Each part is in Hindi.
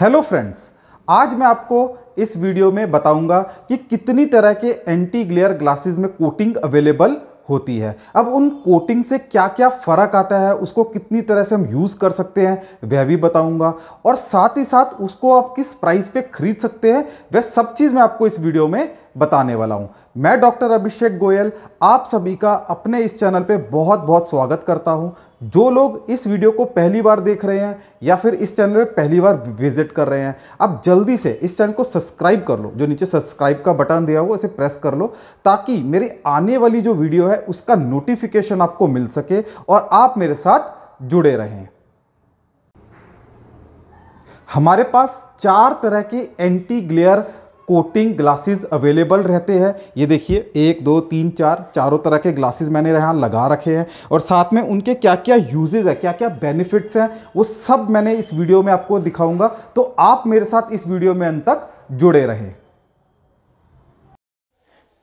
हेलो फ्रेंड्स आज मैं आपको इस वीडियो में बताऊंगा कि कितनी तरह के एंटी ग्लेयर ग्लासेस में कोटिंग अवेलेबल होती है अब उन कोटिंग से क्या क्या फ़र्क आता है उसको कितनी तरह से हम यूज़ कर सकते हैं वह भी बताऊंगा और साथ ही साथ उसको आप किस प्राइस पे खरीद सकते हैं वह सब चीज़ मैं आपको इस वीडियो में बताने वाला हूँ मैं डॉक्टर अभिषेक गोयल आप सभी का अपने इस चैनल पे बहुत बहुत स्वागत करता हूं जो लोग इस वीडियो को पहली बार देख रहे हैं या फिर इस चैनल पे पहली बार विजिट कर रहे हैं आप जल्दी से इस चैनल को सब्सक्राइब कर लो जो नीचे सब्सक्राइब का बटन दिया हुआ उसे प्रेस कर लो ताकि मेरी आने वाली जो वीडियो है उसका नोटिफिकेशन आपको मिल सके और आप मेरे साथ जुड़े रहें हमारे पास चार तरह के anti glare coating glasses available रहते हैं ये देखिए एक दो तीन चार चारों तरह के ग्लासेस मैंने यहाँ लगा रखे हैं और साथ में उनके क्या क्या यूजेज है क्या क्या बेनिफिट्स हैं वो सब मैंने इस वीडियो में आपको दिखाऊंगा तो आप मेरे साथ इस वीडियो में अंत तक जुड़े रहें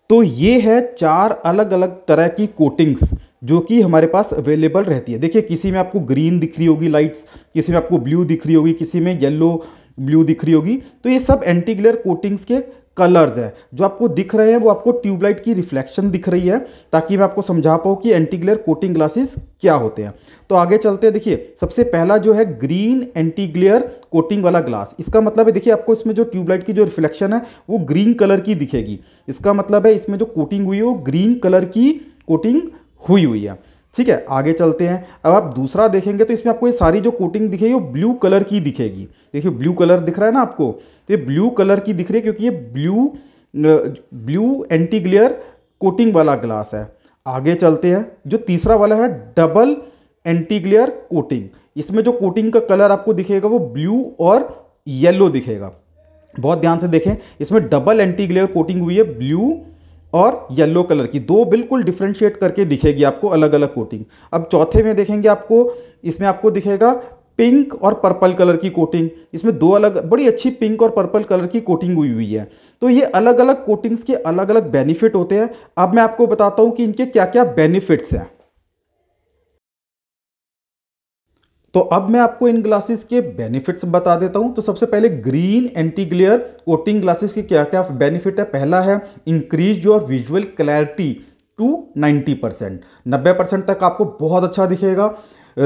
तो ये है चार अलग अलग तरह की कोटिंग्स जो कि हमारे पास अवेलेबल रहती है देखिए किसी में आपको ग्रीन दिख रही होगी लाइट्स किसी में आपको ब्लू दिख रही होगी किसी में येलो ब्लू दिख रही होगी तो ये सब एंटी ग्लेयर कोटिंग्स के कलर्स है जो आपको दिख रहे हैं वो आपको ट्यूबलाइट की रिफ्लेक्शन दिख रही है ताकि मैं आपको समझा पाऊँ कि एंटी ग्लेयर कोटिंग ग्लासेस क्या होते हैं तो आगे चलते हैं देखिए सबसे पहला जो है ग्रीन एंटी ग्लेयर कोटिंग वाला ग्लास इसका मतलब है देखिए आपको इसमें जो ट्यूबलाइट की जो रिफ्लेक्शन है वो ग्रीन कलर की दिखेगी इसका मतलब है इसमें जो कोटिंग हुई है वो ग्रीन कलर की कोटिंग हुई हुई है ठीक है आगे चलते हैं अब आप दूसरा देखेंगे तो इसमें आपको ये सारी जो कोटिंग दिखेगी वो ब्लू कलर की दिखेगी देखिए ब्लू कलर दिख रहा है ना आपको तो ये ब्लू कलर की दिख रही है क्योंकि ये blue blue anti glare coating वाला ग्लास है आगे चलते हैं जो तीसरा वाला है डबल एंटी ग्लेयर कोटिंग इसमें जो कोटिंग का कलर आपको दिखेगा वो ब्लू और येलो दिखेगा बहुत ध्यान से देखें इसमें डबल एंटी ग्लेयर कोटिंग हुई है ब्लू और येलो कलर की दो बिल्कुल डिफ्रेंशिएट करके दिखेगी आपको अलग अलग कोटिंग अब चौथे में देखेंगे आपको इसमें आपको दिखेगा पिंक और पर्पल कलर की कोटिंग इसमें दो अलग बड़ी अच्छी पिंक और पर्पल कलर की कोटिंग हुई हुई है तो ये अलग अलग कोटिंग्स के अलग अलग बेनिफिट होते हैं अब मैं आपको बताता हूँ कि इनके क्या क्या बेनिफिट्स हैं तो अब मैं आपको इन ग्लासेस के बेनिफिट्स बता देता हूं तो सबसे पहले green anti glare coating glasses के क्या क्या बेनिफिट है पहला है increase your visual clarity to 90 percent नब्बे परसेंट तक आपको बहुत अच्छा दिखेगा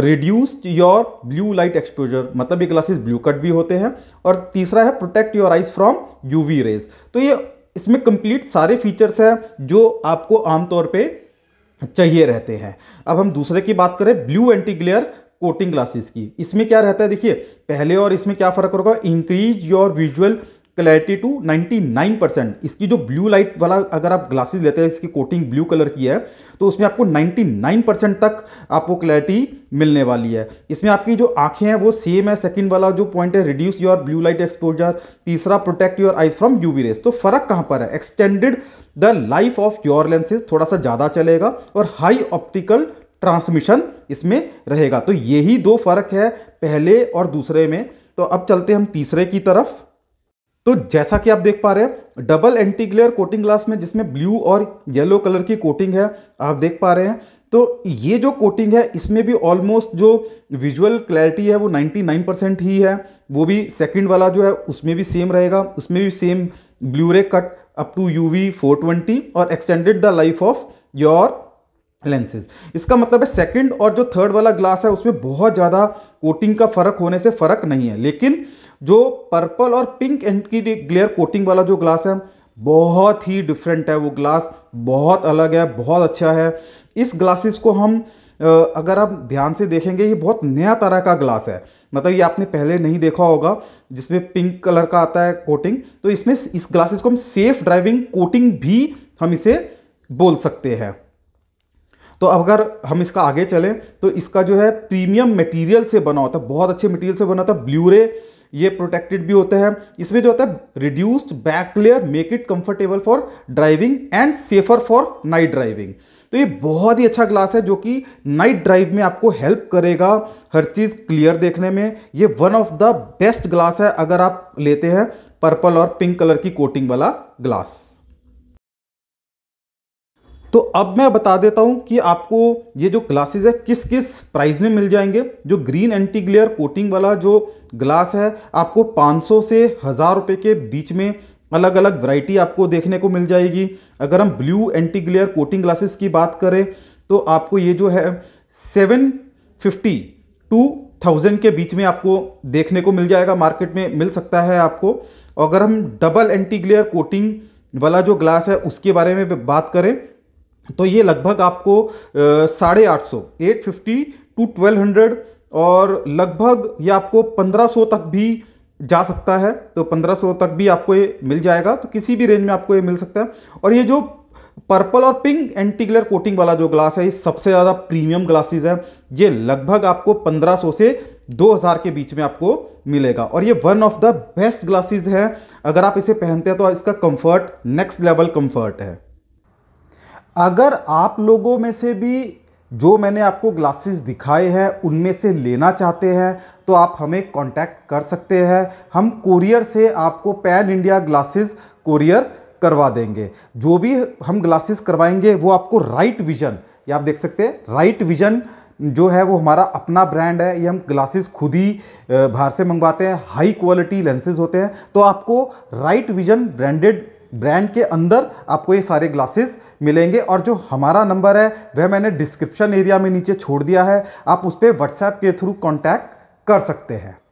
reduce your blue light exposure मतलब ये ग्लासेस ब्लू कट भी होते हैं और तीसरा है protect your eyes from UV rays तो ये इसमें कंप्लीट सारे फीचर्स हैं जो आपको आमतौर पे चाहिए रहते हैं अब हम दूसरे की बात करें blue anti glare coating glasses की इसमें क्या रहता है देखिए पहले और इसमें क्या फ़र्क होगा increase your visual clarity to 99 percent इसकी जो ब्लू लाइट वाला अगर आप ग्लासेस लेते हैं इसकी कोटिंग ब्लू कलर की है तो उसमें आपको 99 परसेंट तक आपको क्लैरिटी मिलने वाली है इसमें आपकी जो आंखें हैं वो सेम है सेकंड वाला जो पॉइंट है reduce your blue light exposure तीसरा protect your eyes from U rays तो फर्क कहाँ पर है extended the life of your lenses थोड़ा सा ज़्यादा चलेगा और हाई ऑप्टिकल ट्रांसमिशन इसमें रहेगा तो यही दो फर्क है पहले और दूसरे में तो अब चलते हम तीसरे की तरफ तो जैसा कि आप देख पा रहे हैं डबल एंटीग्लेयर कोटिंग ग्लास में जिसमें ब्लू और येलो कलर की कोटिंग है आप देख पा रहे हैं तो ये जो कोटिंग है इसमें भी ऑलमोस्ट जो विजुअल क्लैरिटी है वो 99 परसेंट ही है वो भी सेकंड वाला जो है उसमें भी सेम रहेगा उसमें भी same ray cut up to U V और extended the life of your lenses इसका मतलब है सेकंड और जो थर्ड वाला ग्लास है उसमें बहुत ज़्यादा कोटिंग का फ़र्क होने से फ़र्क नहीं है लेकिन जो पर्पल और पिंक एंटी ग्लेयर कोटिंग वाला जो ग्लास है बहुत ही डिफरेंट है वो ग्लास बहुत अलग है बहुत अच्छा है इस ग्लासेस को हम अगर आप ध्यान से देखेंगे ये बहुत नया तरह का ग्लास है मतलब ये आपने पहले नहीं देखा होगा जिसमें पिंक कलर का आता है कोटिंग तो इसमें इस ग्लासेस को हम सेफ ड्राइविंग कोटिंग भी हम इसे बोल सकते हैं तो अगर हम इसका आगे चलें तो इसका जो है प्रीमियम मटेरियल से बना होता है बहुत अच्छे मटेरियल से बना होता है ब्लूरे ये प्रोटेक्टेड भी होते हैं इसमें जो होता है reduced back layer make it comfortable for driving and safer for night driving तो ये बहुत ही अच्छा ग्लास है जो कि नाइट ड्राइव में आपको हेल्प करेगा हर चीज़ क्लियर देखने में ये one of the best glass है अगर आप लेते हैं पर्पल और पिंक कलर की कोटिंग वाला ग्लास तो अब मैं बता देता हूँ कि आपको ये जो ग्लासेस है किस किस प्राइस में मिल जाएंगे जो ग्रीन एंटी ग्लेयर कोटिंग वाला जो ग्लास है आपको 500 से हज़ार रुपये के बीच में अलग अलग वैरायटी आपको देखने को मिल जाएगी अगर हम blue anti glare coating glasses की बात करें तो आपको ये जो है सेवन फिफ्टी टू थाउजेंड के बीच में आपको देखने को मिल जाएगा मार्केट में मिल सकता है आपको अगर हम डबल एंटी ग्लेयर कोटिंग वाला जो ग्लास है उसके बारे में बात करें तो ये लगभग आपको साढ़े आठ सौ eight fifty to twelve hundred और लगभग ये आपको पंद्रह सौ तक भी जा सकता है तो पंद्रह सौ तक भी आपको ये मिल जाएगा तो किसी भी रेंज में आपको ये मिल सकता है और ये जो पर्पल और पिंक एंटी कोटिंग वाला जो ग्लास है ये सबसे ज़्यादा प्रीमियम ग्लासेस है ये लगभग आपको 1500 से 2000 के बीच में आपको मिलेगा और ये one of the best glasses है अगर आप इसे पहनते हैं तो इसका कंफर्ट नेक्स्ट लेवल कंफर्ट है अगर आप लोगों में से भी जो मैंने आपको ग्लासेस दिखाए हैं उनमें से लेना चाहते हैं तो आप हमें कांटेक्ट कर सकते हैं हम कोरियर से आपको पैन इंडिया ग्लासेस कोरियर करवा देंगे जो भी हम ग्लासेस करवाएंगे वो आपको राइट विजन ये आप देख सकते हैं राइट विजन जो है वो हमारा अपना ब्रांड है ये हम ग्लासेस खुद ही बाहर से मंगवाते हैं हाई क्वालिटी लेंसेज होते हैं तो आपको राइट विजन ब्रांडेड ब्रांड के अंदर आपको ये सारे ग्लासेस मिलेंगे और जो हमारा नंबर है वह मैंने डिस्क्रिप्शन एरिया में नीचे छोड़ दिया है आप उस पर व्हाट्सएप के थ्रू कॉन्टैक्ट कर सकते हैं